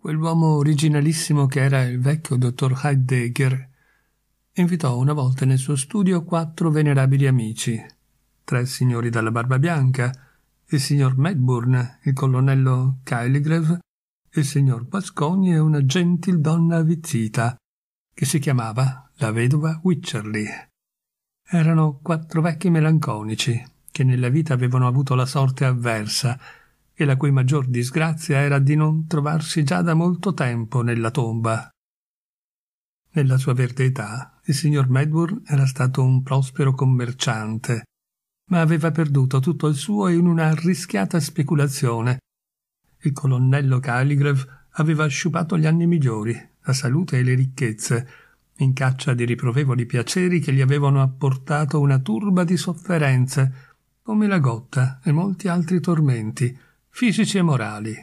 Quell'uomo originalissimo che era il vecchio dottor Heidegger invitò una volta nel suo studio quattro venerabili amici, tre signori dalla barba bianca, il signor Medburn, il colonnello Cailigrev, il signor Pasconi e una gentildonna avvizzita che si chiamava la vedova Witcherly. Erano quattro vecchi melanconici che nella vita avevano avuto la sorte avversa e la cui maggior disgrazia era di non trovarsi già da molto tempo nella tomba. Nella sua verde età, il signor Medburn era stato un prospero commerciante, ma aveva perduto tutto il suo in una arrischiata speculazione. Il colonnello Caligrave aveva sciupato gli anni migliori, la salute e le ricchezze, in caccia di riprovevoli piaceri che gli avevano apportato una turba di sofferenze, come la gotta e molti altri tormenti, fisici e morali.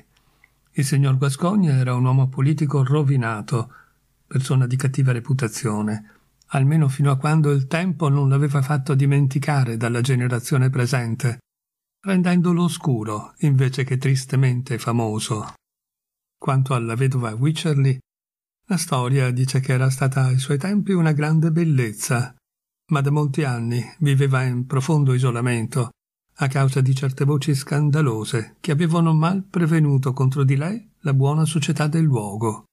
Il signor Guascogna era un uomo politico rovinato, persona di cattiva reputazione, almeno fino a quando il tempo non l'aveva fatto dimenticare dalla generazione presente, rendendolo oscuro invece che tristemente famoso. Quanto alla vedova Wycherly, la storia dice che era stata ai suoi tempi una grande bellezza, ma da molti anni viveva in profondo isolamento a causa di certe voci scandalose che avevano mal prevenuto contro di lei la buona società del luogo.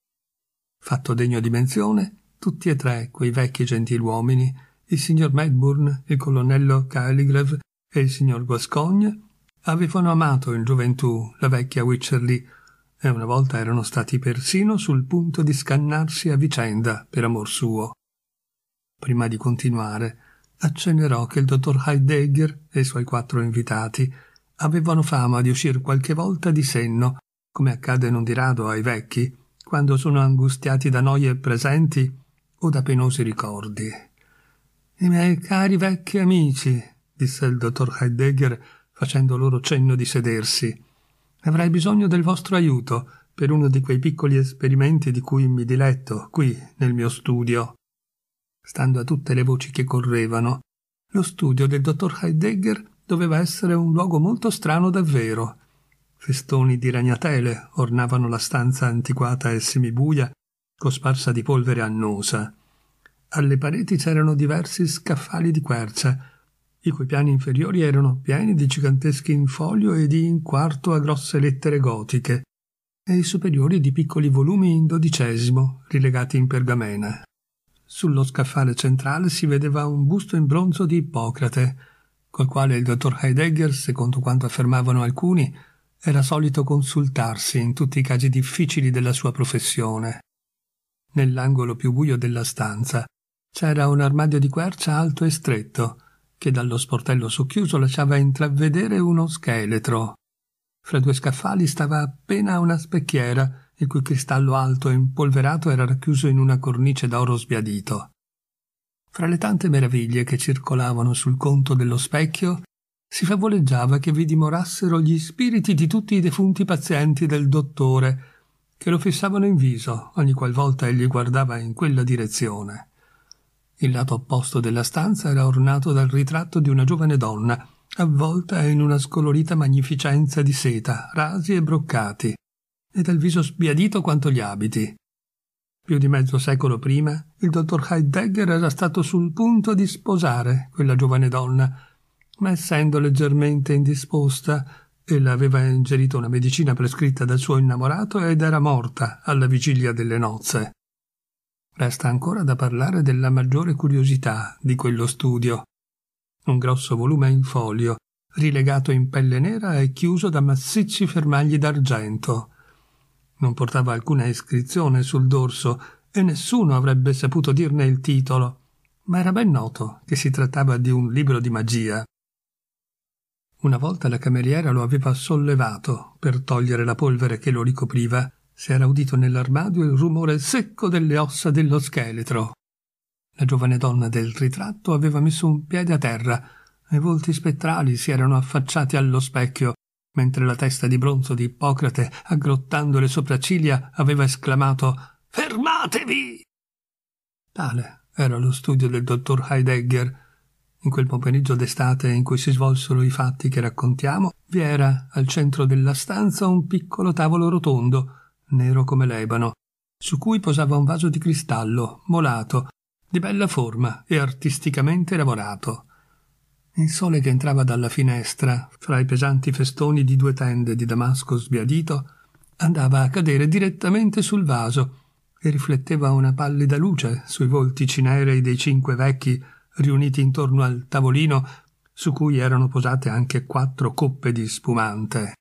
Fatto degno di menzione, tutti e tre quei vecchi gentiluomini, il signor Medburn, il colonnello Caligrev e il signor Gascogne, avevano amato in gioventù la vecchia Witcherly e una volta erano stati persino sul punto di scannarsi a vicenda per amor suo. Prima di continuare, accennerò che il dottor Heidegger e i suoi quattro invitati avevano fama di uscir qualche volta di senno, come accade non di rado ai vecchi, quando sono angustiati da noie presenti o da penosi ricordi. I miei cari vecchi amici, disse il dottor Heidegger, facendo loro cenno di sedersi, avrei bisogno del vostro aiuto per uno di quei piccoli esperimenti di cui mi diletto qui nel mio studio. Stando a tutte le voci che correvano, lo studio del dottor Heidegger doveva essere un luogo molto strano davvero. Festoni di ragnatele ornavano la stanza antiquata e semibuia, cosparsa di polvere annosa. Alle pareti c'erano diversi scaffali di quercia, i cui piani inferiori erano pieni di giganteschi in folio e di in quarto a grosse lettere gotiche, e i superiori di piccoli volumi in dodicesimo, rilegati in pergamena. Sullo scaffale centrale si vedeva un busto in bronzo di Ippocrate, col quale il dottor Heidegger, secondo quanto affermavano alcuni, era solito consultarsi in tutti i casi difficili della sua professione. Nell'angolo più buio della stanza c'era un armadio di quercia alto e stretto, che dallo sportello socchiuso lasciava intravedere uno scheletro. Fra due scaffali stava appena una specchiera il cui cristallo alto e impolverato era racchiuso in una cornice d'oro sbiadito. Fra le tante meraviglie che circolavano sul conto dello specchio, si favoleggiava che vi dimorassero gli spiriti di tutti i defunti pazienti del dottore, che lo fissavano in viso ogni qualvolta egli guardava in quella direzione. Il lato opposto della stanza era ornato dal ritratto di una giovane donna, avvolta in una scolorita magnificenza di seta, rasi e broccati, e dal viso sbiadito quanto gli abiti. Più di mezzo secolo prima, il dottor Heidegger era stato sul punto di sposare quella giovane donna, ma essendo leggermente indisposta, ella aveva ingerito una medicina prescritta dal suo innamorato ed era morta alla vigilia delle nozze. Resta ancora da parlare della maggiore curiosità di quello studio. Un grosso volume in folio, rilegato in pelle nera e chiuso da massicci fermagli d'argento non portava alcuna iscrizione sul dorso e nessuno avrebbe saputo dirne il titolo, ma era ben noto che si trattava di un libro di magia. Una volta la cameriera lo aveva sollevato per togliere la polvere che lo ricopriva, si era udito nell'armadio il rumore secco delle ossa dello scheletro. La giovane donna del ritratto aveva messo un piede a terra, e volti spettrali si erano affacciati allo specchio, mentre la testa di bronzo di Ippocrate, aggrottando le sopracciglia, aveva esclamato Fermatevi! Tale era lo studio del dottor Heidegger. In quel pomeriggio d'estate in cui si svolsero i fatti che raccontiamo, vi era al centro della stanza un piccolo tavolo rotondo, nero come l'ebano, su cui posava un vaso di cristallo, molato, di bella forma e artisticamente lavorato. Il sole che entrava dalla finestra, fra i pesanti festoni di due tende di damasco sbiadito, andava a cadere direttamente sul vaso e rifletteva una pallida luce sui volti cinerei dei cinque vecchi riuniti intorno al tavolino su cui erano posate anche quattro coppe di spumante.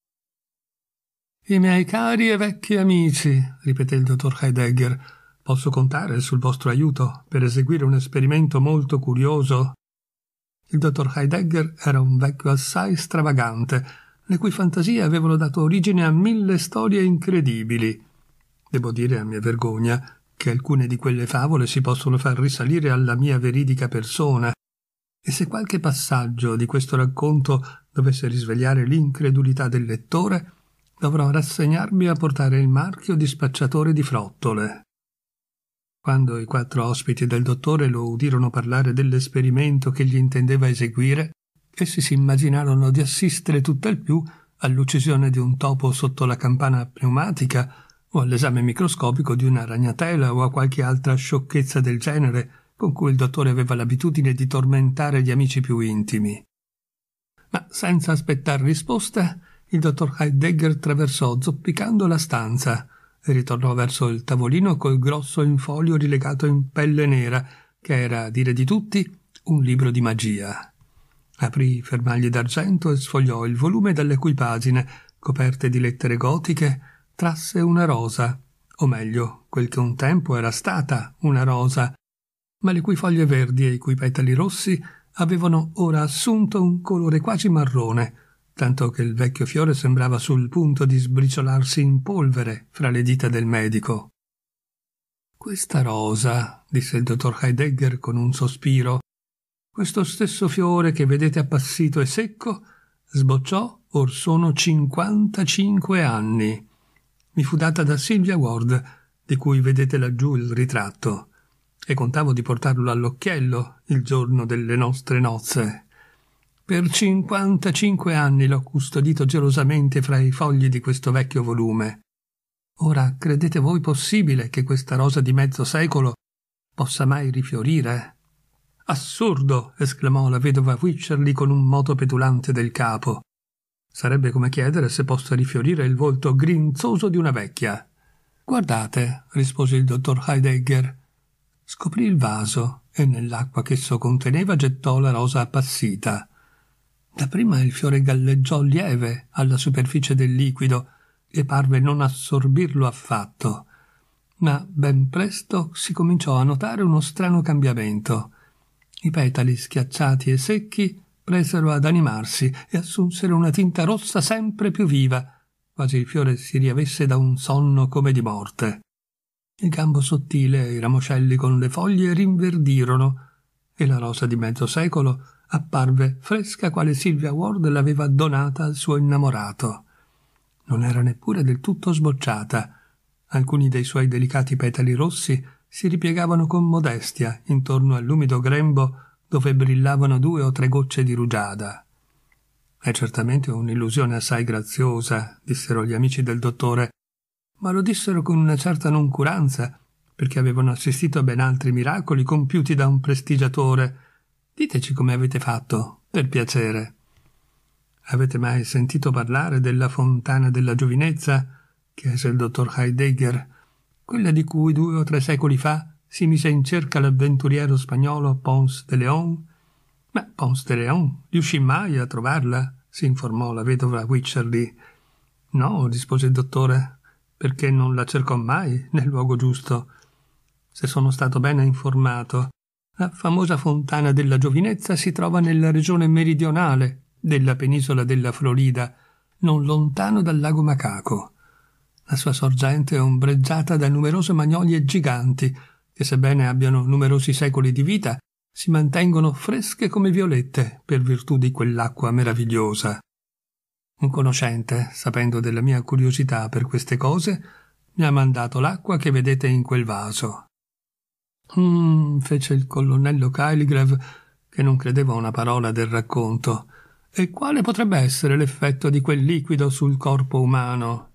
I miei cari e vecchi amici, ripeté il dottor Heidegger, posso contare sul vostro aiuto per eseguire un esperimento molto curioso il dottor Heidegger era un vecchio assai stravagante, le cui fantasie avevano dato origine a mille storie incredibili. Devo dire a mia vergogna che alcune di quelle favole si possono far risalire alla mia veridica persona, e se qualche passaggio di questo racconto dovesse risvegliare l'incredulità del lettore, dovrò rassegnarmi a portare il marchio di spacciatore di frottole. Quando i quattro ospiti del dottore lo udirono parlare dell'esperimento che gli intendeva eseguire, essi si immaginarono di assistere tutt'al più all'uccisione di un topo sotto la campana pneumatica o all'esame microscopico di una ragnatela o a qualche altra sciocchezza del genere con cui il dottore aveva l'abitudine di tormentare gli amici più intimi. Ma senza aspettar risposta, il dottor Heidegger traversò zoppicando la stanza ritornò verso il tavolino col grosso infolio rilegato in pelle nera, che era, a dire di tutti, un libro di magia. Aprì i fermagli d'argento e sfogliò il volume dalle cui pagine, coperte di lettere gotiche, trasse una rosa, o meglio, quel che un tempo era stata una rosa, ma le cui foglie verdi e i cui petali rossi avevano ora assunto un colore quasi marrone, tanto che il vecchio fiore sembrava sul punto di sbriciolarsi in polvere fra le dita del medico. Questa rosa, disse il dottor Heidegger con un sospiro, questo stesso fiore che vedete appassito e secco, sbocciò or sono 55 anni. Mi fu data da Silvia Ward, di cui vedete laggiù il ritratto, e contavo di portarlo all'occhiello il giorno delle nostre nozze. Per 55 anni l'ho custodito gelosamente fra i fogli di questo vecchio volume. Ora, credete voi possibile che questa rosa di mezzo secolo possa mai rifiorire? Assurdo! esclamò la vedova Wycherly con un moto petulante del capo. Sarebbe come chiedere se possa rifiorire il volto grinzoso di una vecchia. Guardate, rispose il dottor Heidegger. Scoprì il vaso e nell'acqua che esso conteneva gettò la rosa appassita. Dapprima il fiore galleggiò lieve alla superficie del liquido e parve non assorbirlo affatto, ma ben presto si cominciò a notare uno strano cambiamento. I petali schiacciati e secchi presero ad animarsi e assunsero una tinta rossa sempre più viva, quasi il fiore si riavesse da un sonno come di morte. Il gambo sottile e i ramoscelli con le foglie rinverdirono e la rosa di mezzo secolo apparve fresca quale Silvia Ward l'aveva donata al suo innamorato. Non era neppure del tutto sbocciata. Alcuni dei suoi delicati petali rossi si ripiegavano con modestia intorno all'umido grembo dove brillavano due o tre gocce di rugiada. È certamente un'illusione assai graziosa, dissero gli amici del dottore, ma lo dissero con una certa noncuranza, perché avevano assistito a ben altri miracoli compiuti da un prestigiatore Diteci come avete fatto, per piacere. Avete mai sentito parlare della fontana della giovinezza? chiese il dottor Heidegger, quella di cui due o tre secoli fa si mise in cerca l'avventuriero spagnolo Ponce de Leon. Ma Ponce de Leon riuscì mai a trovarla? si informò la vedova Wycherly. No, rispose il dottore, perché non la cercò mai nel luogo giusto. Se sono stato bene informato, la famosa fontana della giovinezza si trova nella regione meridionale della penisola della Florida, non lontano dal lago Macaco. La sua sorgente è ombreggiata da numerose magnolie giganti, che sebbene abbiano numerosi secoli di vita, si mantengono fresche come violette per virtù di quell'acqua meravigliosa. Un conoscente, sapendo della mia curiosità per queste cose, mi ha mandato l'acqua che vedete in quel vaso. Mm, fece il colonnello Caligrave, che non credeva una parola del racconto. E quale potrebbe essere l'effetto di quel liquido sul corpo umano?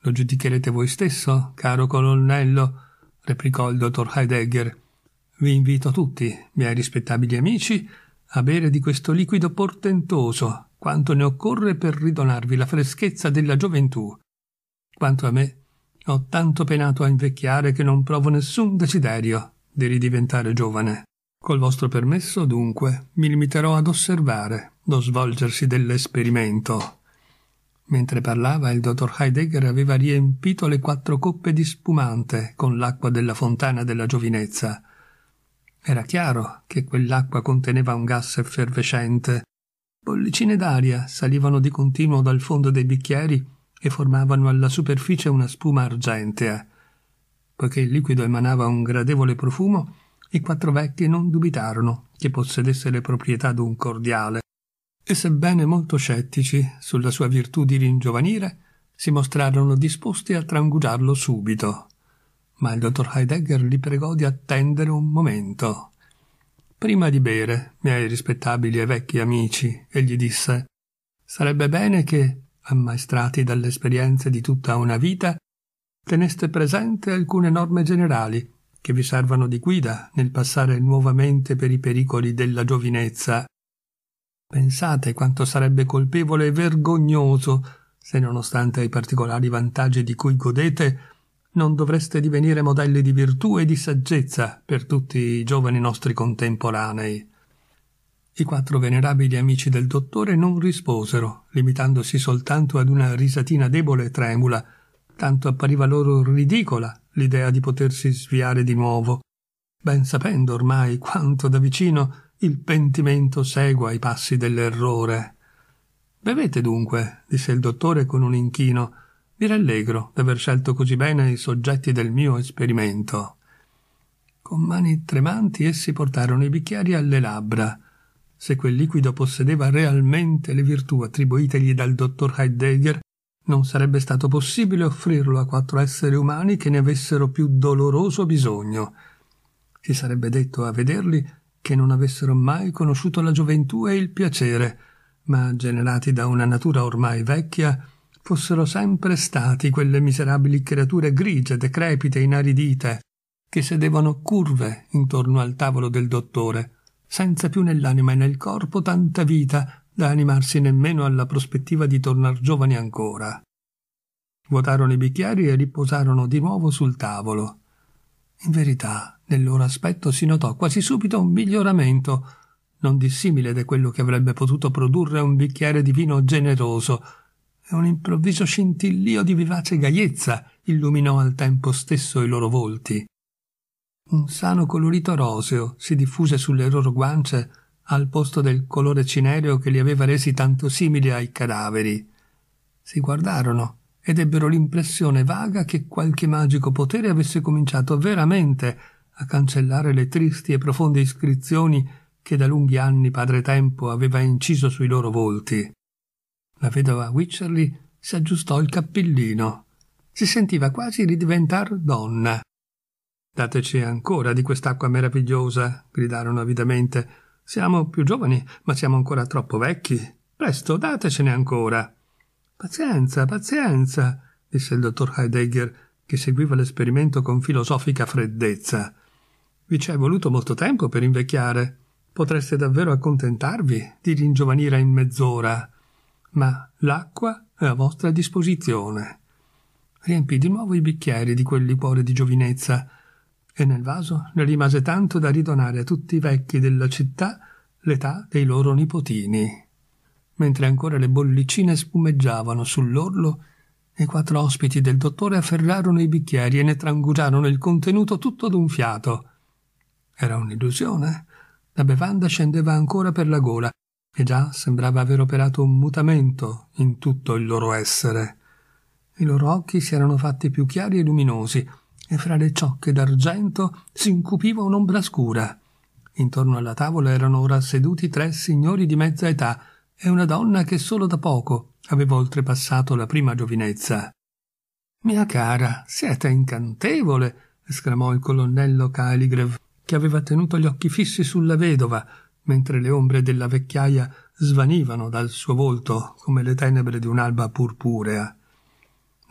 Lo giudicherete voi stesso, caro colonnello, replicò il dottor Heidegger. Vi invito tutti, miei rispettabili amici, a bere di questo liquido portentoso quanto ne occorre per ridonarvi la freschezza della gioventù. Quanto a me, ho tanto penato a invecchiare che non provo nessun desiderio di ridiventare giovane. Col vostro permesso, dunque, mi limiterò ad osservare lo svolgersi dell'esperimento. Mentre parlava, il dottor Heidegger aveva riempito le quattro coppe di spumante con l'acqua della fontana della giovinezza. Era chiaro che quell'acqua conteneva un gas effervescente. Bollicine d'aria salivano di continuo dal fondo dei bicchieri e formavano alla superficie una spuma argentea poiché il liquido emanava un gradevole profumo, i quattro vecchi non dubitarono che possedesse le proprietà d'un cordiale, e sebbene molto scettici sulla sua virtù di ringiovanire, si mostrarono disposti a trangugiarlo subito. Ma il dottor Heidegger li pregò di attendere un momento. Prima di bere, miei rispettabili e vecchi amici, egli disse, sarebbe bene che, ammaestrati dalle esperienze di tutta una vita, teneste presente alcune norme generali che vi servano di guida nel passare nuovamente per i pericoli della giovinezza. Pensate quanto sarebbe colpevole e vergognoso se, nonostante i particolari vantaggi di cui godete, non dovreste divenire modelli di virtù e di saggezza per tutti i giovani nostri contemporanei. I quattro venerabili amici del dottore non risposero, limitandosi soltanto ad una risatina debole e tremula, tanto appariva loro ridicola l'idea di potersi sviare di nuovo, ben sapendo ormai quanto da vicino il pentimento segua i passi dell'errore. Bevete dunque, disse il dottore con un inchino, mi rallegro d'aver scelto così bene i soggetti del mio esperimento. Con mani tremanti essi portarono i bicchieri alle labbra. Se quel liquido possedeva realmente le virtù attribuitegli dal dottor Heidegger, non sarebbe stato possibile offrirlo a quattro esseri umani che ne avessero più doloroso bisogno. Si sarebbe detto a vederli che non avessero mai conosciuto la gioventù e il piacere, ma generati da una natura ormai vecchia, fossero sempre stati quelle miserabili creature grigie, decrepite, inaridite, che sedevano curve intorno al tavolo del dottore, senza più nell'anima e nel corpo tanta vita da animarsi nemmeno alla prospettiva di tornar giovani ancora. Vuotarono i bicchieri e riposarono di nuovo sul tavolo. In verità, nel loro aspetto si notò quasi subito un miglioramento, non dissimile da quello che avrebbe potuto produrre un bicchiere di vino generoso, e un improvviso scintillio di vivace gaiezza illuminò al tempo stesso i loro volti. Un sano colorito roseo si diffuse sulle loro guance al posto del colore cinereo che li aveva resi tanto simili ai cadaveri. Si guardarono ed ebbero l'impressione vaga che qualche magico potere avesse cominciato veramente a cancellare le tristi e profonde iscrizioni che da lunghi anni Padre Tempo aveva inciso sui loro volti. La vedova Wycherly si aggiustò il cappellino. Si sentiva quasi ridiventar donna. Dateci ancora di quest'acqua meravigliosa, gridarono avidamente siamo più giovani, ma siamo ancora troppo vecchi. Presto, datecene ancora. Pazienza, pazienza, disse il dottor Heidegger, che seguiva l'esperimento con filosofica freddezza. Vi ci è voluto molto tempo per invecchiare. Potreste davvero accontentarvi di ringiovanire in mezz'ora. Ma l'acqua è a vostra disposizione. Riempì di nuovo i bicchieri di quel liquore di giovinezza e nel vaso ne rimase tanto da ridonare a tutti i vecchi della città l'età dei loro nipotini. Mentre ancora le bollicine spumeggiavano sull'orlo, i quattro ospiti del dottore afferrarono i bicchieri e ne trangugiarono il contenuto tutto d'un fiato. Era un'illusione. La bevanda scendeva ancora per la gola e già sembrava aver operato un mutamento in tutto il loro essere. I loro occhi si erano fatti più chiari e luminosi, e fra le ciocche d'argento s'incupiva un'ombra scura. Intorno alla tavola erano ora seduti tre signori di mezza età e una donna che solo da poco aveva oltrepassato la prima giovinezza. Mia cara, siete incantevole! esclamò il colonnello Caligrev, che aveva tenuto gli occhi fissi sulla vedova, mentre le ombre della vecchiaia svanivano dal suo volto come le tenebre di un'alba purpurea.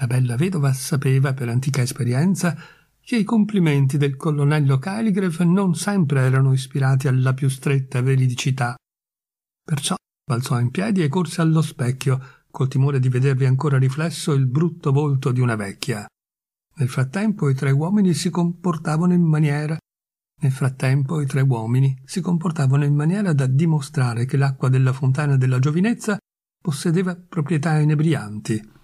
La bella vedova sapeva per antica esperienza che i complimenti del colonnello Caligref non sempre erano ispirati alla più stretta veridicità. Perciò balzò in piedi e corse allo specchio, col timore di vedervi ancora riflesso il brutto volto di una vecchia. Nel frattempo i tre uomini si comportavano in maniera nel frattempo i tre uomini si comportavano in maniera da dimostrare che l'acqua della fontana della giovinezza possedeva proprietà inebrianti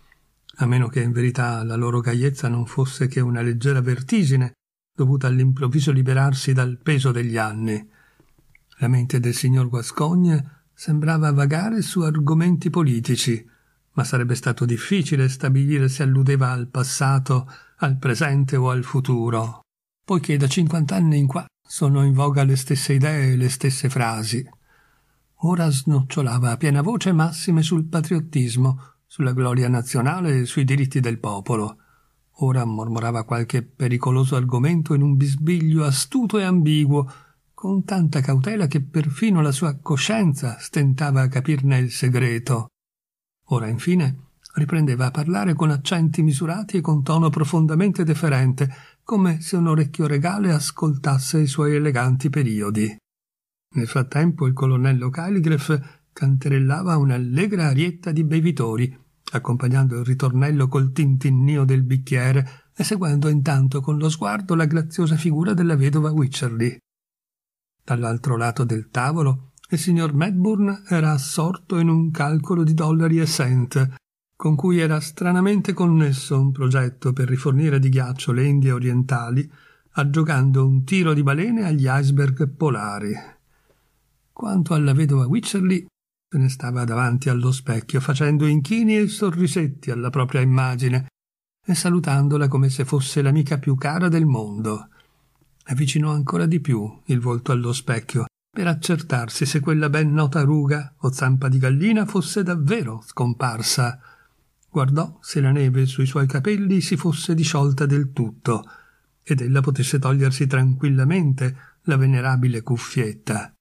a meno che in verità la loro gaiezza non fosse che una leggera vertigine dovuta all'improvviso liberarsi dal peso degli anni. La mente del signor Guascogne sembrava vagare su argomenti politici, ma sarebbe stato difficile stabilire se alludeva al passato, al presente o al futuro, poiché da cinquant'anni in qua sono in voga le stesse idee e le stesse frasi. Ora snocciolava a piena voce massime sul patriottismo, sulla gloria nazionale e sui diritti del popolo. Ora mormorava qualche pericoloso argomento in un bisbiglio astuto e ambiguo, con tanta cautela che perfino la sua coscienza stentava a capirne il segreto. Ora, infine, riprendeva a parlare con accenti misurati e con tono profondamente deferente, come se un orecchio regale ascoltasse i suoi eleganti periodi. Nel frattempo il colonnello Caligref canterellava un'allegra arietta di bevitori, accompagnando il ritornello col tintinnio del bicchiere e seguendo intanto con lo sguardo la graziosa figura della vedova Witcherly. Dall'altro lato del tavolo il signor Medburn era assorto in un calcolo di dollari e cent, con cui era stranamente connesso un progetto per rifornire di ghiaccio le Indie orientali, aggiogando un tiro di balene agli iceberg polari. Quanto alla vedova Witcherly, se ne stava davanti allo specchio facendo inchini e sorrisetti alla propria immagine e salutandola come se fosse l'amica più cara del mondo. Avvicinò ancora di più il volto allo specchio per accertarsi se quella ben nota ruga o zampa di gallina fosse davvero scomparsa. Guardò se la neve sui suoi capelli si fosse disciolta del tutto ed ella potesse togliersi tranquillamente la venerabile cuffietta.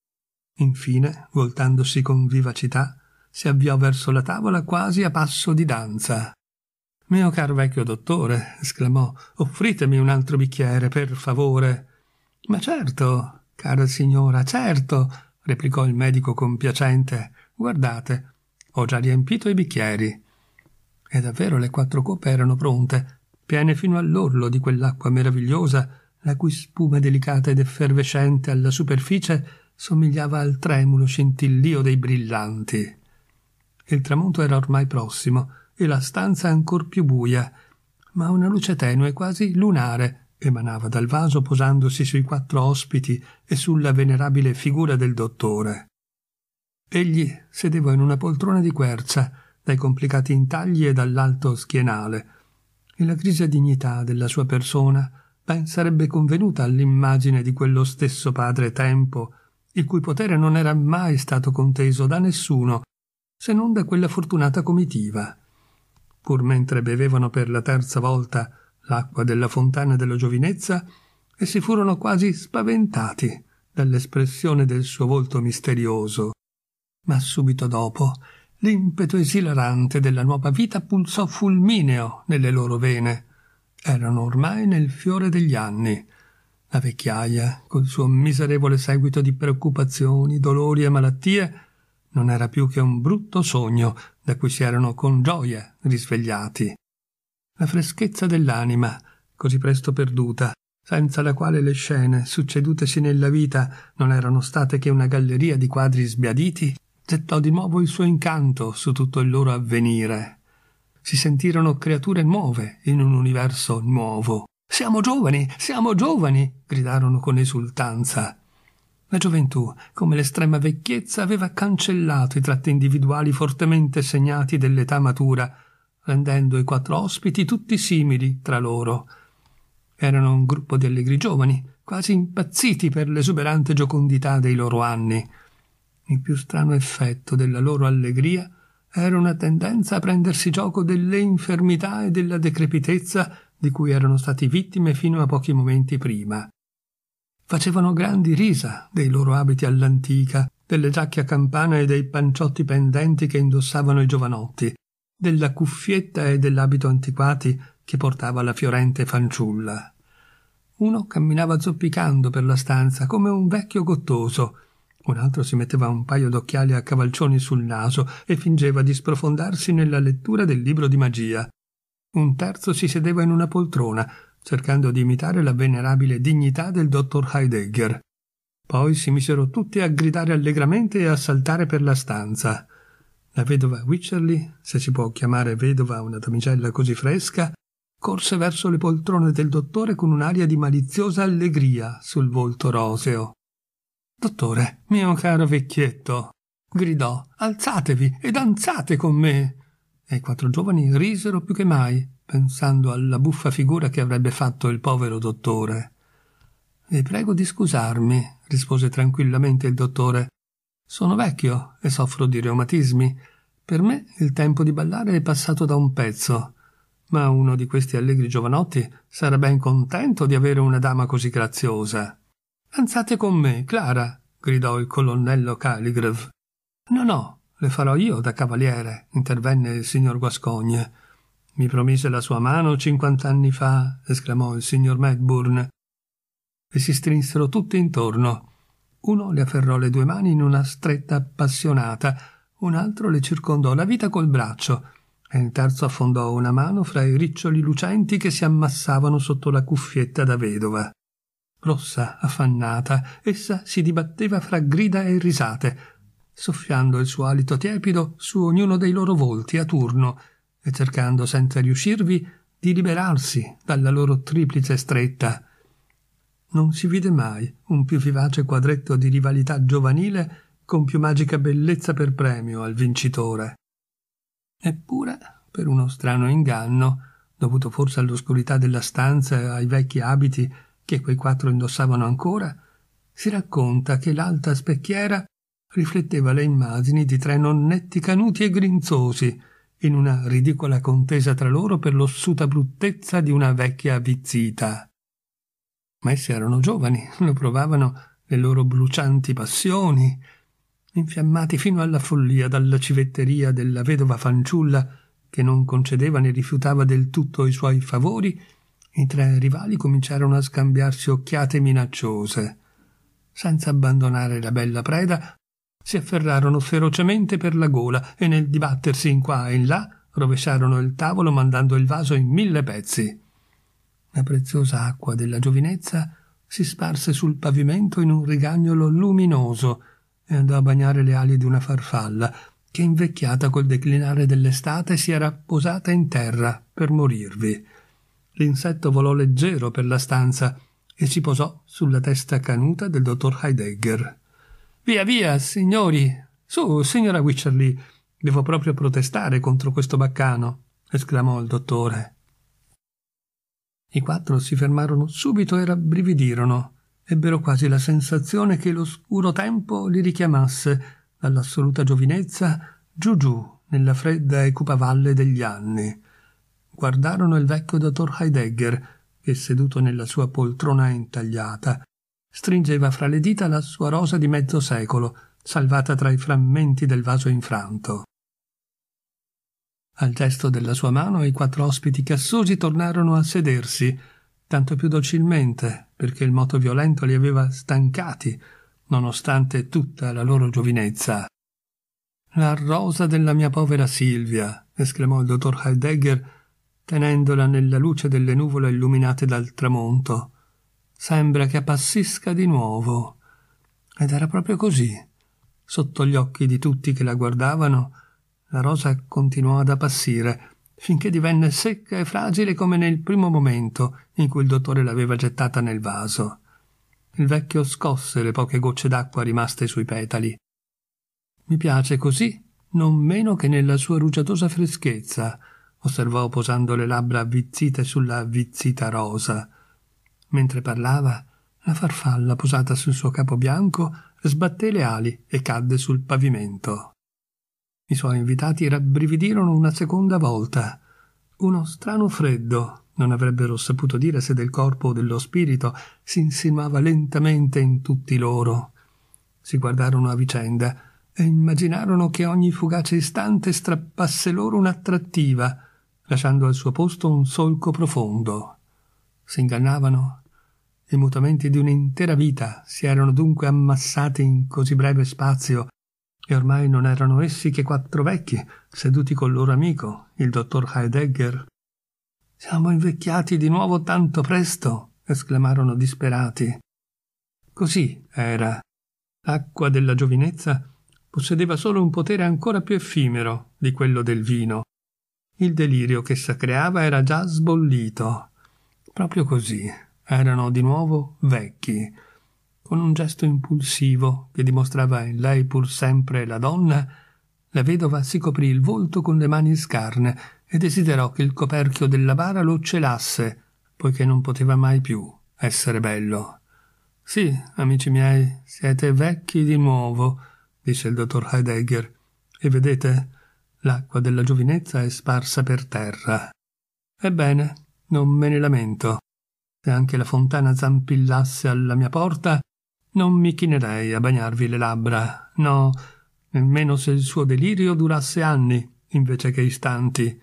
Infine, voltandosi con vivacità, si avviò verso la tavola quasi a passo di danza. Mio caro vecchio dottore, esclamò, offritemi un altro bicchiere, per favore. Ma certo, cara signora, certo, replicò il medico compiacente. Guardate, ho già riempito i bicchieri. E davvero le quattro coppe erano pronte, piene fino all'orlo di quell'acqua meravigliosa, la cui spuma delicata ed effervescente alla superficie somigliava al tremulo scintillio dei brillanti. Il tramonto era ormai prossimo e la stanza ancor più buia, ma una luce tenue, quasi lunare, emanava dal vaso posandosi sui quattro ospiti e sulla venerabile figura del dottore. Egli sedeva in una poltrona di quercia, dai complicati intagli e dall'alto schienale, e la grigia dignità della sua persona ben sarebbe convenuta all'immagine di quello stesso padre tempo il cui potere non era mai stato conteso da nessuno, se non da quella fortunata comitiva. Pur mentre bevevano per la terza volta l'acqua della fontana della giovinezza, essi furono quasi spaventati dall'espressione del suo volto misterioso. Ma subito dopo l'impeto esilarante della nuova vita pulsò fulmineo nelle loro vene. Erano ormai nel fiore degli anni, la vecchiaia, col suo miserevole seguito di preoccupazioni, dolori e malattie, non era più che un brutto sogno da cui si erano con gioia risvegliati. La freschezza dell'anima, così presto perduta, senza la quale le scene succedutesi nella vita non erano state che una galleria di quadri sbiaditi, gettò di nuovo il suo incanto su tutto il loro avvenire. Si sentirono creature nuove in un universo nuovo. Siamo giovani, siamo giovani! gridarono con esultanza. La gioventù, come l'estrema vecchiezza, aveva cancellato i tratti individuali fortemente segnati dell'età matura, rendendo i quattro ospiti tutti simili tra loro. Erano un gruppo di allegri giovani, quasi impazziti per l'esuberante giocondità dei loro anni. Il più strano effetto della loro allegria era una tendenza a prendersi gioco delle infermità e della decrepitezza di cui erano stati vittime fino a pochi momenti prima. Facevano grandi risa dei loro abiti all'antica, delle giacche a campana e dei panciotti pendenti che indossavano i giovanotti, della cuffietta e dell'abito antiquati che portava la fiorente fanciulla. Uno camminava zoppicando per la stanza come un vecchio gottoso, un altro si metteva un paio d'occhiali a cavalcioni sul naso e fingeva di sprofondarsi nella lettura del libro di magia un terzo si sedeva in una poltrona, cercando di imitare la venerabile dignità del dottor Heidegger. Poi si misero tutti a gridare allegramente e a saltare per la stanza. La vedova Wycherly, se si può chiamare vedova una damigella così fresca, corse verso le poltrone del dottore con un'aria di maliziosa allegria sul volto roseo. Dottore, mio caro vecchietto, gridò, alzatevi e danzate con me e i quattro giovani risero più che mai, pensando alla buffa figura che avrebbe fatto il povero dottore. Vi prego di scusarmi, rispose tranquillamente il dottore. Sono vecchio e soffro di reumatismi. Per me il tempo di ballare è passato da un pezzo. Ma uno di questi allegri giovanotti sarà ben contento di avere una dama così graziosa. Danzate con me, Clara, gridò il colonnello Caligrave. No, no, le farò io da cavaliere, intervenne il signor Guascogne. Mi promise la sua mano cinquant'anni fa, esclamò il signor Medburn. E si strinsero tutti intorno. Uno le afferrò le due mani in una stretta appassionata, un altro le circondò la vita col braccio, e il terzo affondò una mano fra i riccioli lucenti che si ammassavano sotto la cuffietta da vedova. Rossa, affannata, essa si dibatteva fra grida e risate, soffiando il suo alito tiepido su ognuno dei loro volti a turno e cercando senza riuscirvi di liberarsi dalla loro triplice stretta. Non si vide mai un più vivace quadretto di rivalità giovanile con più magica bellezza per premio al vincitore. Eppure, per uno strano inganno, dovuto forse all'oscurità della stanza e ai vecchi abiti che quei quattro indossavano ancora, si racconta che l'alta specchiera rifletteva le immagini di tre nonnetti canuti e grinzosi, in una ridicola contesa tra loro per l'ossuta bruttezza di una vecchia avvizzita. Ma essi erano giovani, lo provavano le loro brucianti passioni, infiammati fino alla follia dalla civetteria della vedova fanciulla che non concedeva né rifiutava del tutto i suoi favori, i tre rivali cominciarono a scambiarsi occhiate minacciose. Senza abbandonare la bella preda, si afferrarono ferocemente per la gola e nel dibattersi in qua e in là rovesciarono il tavolo mandando il vaso in mille pezzi. La preziosa acqua della giovinezza si sparse sul pavimento in un rigagnolo luminoso e andò a bagnare le ali di una farfalla che invecchiata col declinare dell'estate si era posata in terra per morirvi. L'insetto volò leggero per la stanza e si posò sulla testa canuta del dottor Heidegger. Via, via, signori! Su, signora Wycherley, devo proprio protestare contro questo baccano! esclamò il dottore. I quattro si fermarono subito e rabbrividirono. Ebbero quasi la sensazione che l'oscuro tempo li richiamasse, dall'assoluta giovinezza, giù giù, nella fredda e cupa valle degli anni. Guardarono il vecchio dottor Heidegger, che seduto nella sua poltrona intagliata stringeva fra le dita la sua rosa di mezzo secolo, salvata tra i frammenti del vaso infranto. Al gesto della sua mano i quattro ospiti cassosi tornarono a sedersi, tanto più docilmente, perché il moto violento li aveva stancati, nonostante tutta la loro giovinezza. La rosa della mia povera Silvia, esclamò il dottor Heidegger, tenendola nella luce delle nuvole illuminate dal tramonto. Sembra che appassisca di nuovo. Ed era proprio così. Sotto gli occhi di tutti che la guardavano, la rosa continuò ad appassire, finché divenne secca e fragile come nel primo momento in cui il dottore l'aveva gettata nel vaso. Il vecchio scosse le poche gocce d'acqua rimaste sui petali. Mi piace così, non meno che nella sua rugiadosa freschezza, osservò posando le labbra avvizzite sulla avvizzita rosa. Mentre parlava, la farfalla posata sul suo capo bianco sbatté le ali e cadde sul pavimento. I suoi invitati rabbrividirono una seconda volta. Uno strano freddo, non avrebbero saputo dire se del corpo o dello spirito, si insinuava lentamente in tutti loro. Si guardarono a vicenda e immaginarono che ogni fugace istante strappasse loro un'attrattiva, lasciando al suo posto un solco profondo si ingannavano. I mutamenti di un'intera vita si erano dunque ammassati in così breve spazio e ormai non erano essi che quattro vecchi seduti col loro amico, il dottor Heidegger. Siamo invecchiati di nuovo tanto presto, esclamarono disperati. Così era. L'acqua della giovinezza possedeva solo un potere ancora più effimero di quello del vino. Il delirio che essa creava era già sbollito. Proprio così. Erano di nuovo vecchi. Con un gesto impulsivo che dimostrava in lei pur sempre la donna, la vedova si coprì il volto con le mani scarne e desiderò che il coperchio della bara lo celasse, poiché non poteva mai più essere bello. Sì, amici miei, siete vecchi di nuovo, disse il dottor Heidegger, e vedete, l'acqua della giovinezza è sparsa per terra. Ebbene, non me ne lamento. Se anche la fontana zampillasse alla mia porta, non mi chinerei a bagnarvi le labbra, no, nemmeno se il suo delirio durasse anni invece che istanti.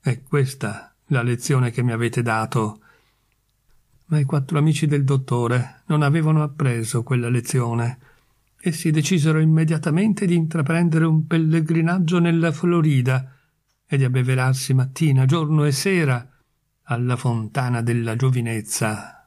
È questa la lezione che mi avete dato. Ma i quattro amici del dottore non avevano appreso quella lezione e si decisero immediatamente di intraprendere un pellegrinaggio nella Florida e di abbeverarsi mattina, giorno e sera alla fontana della giovinezza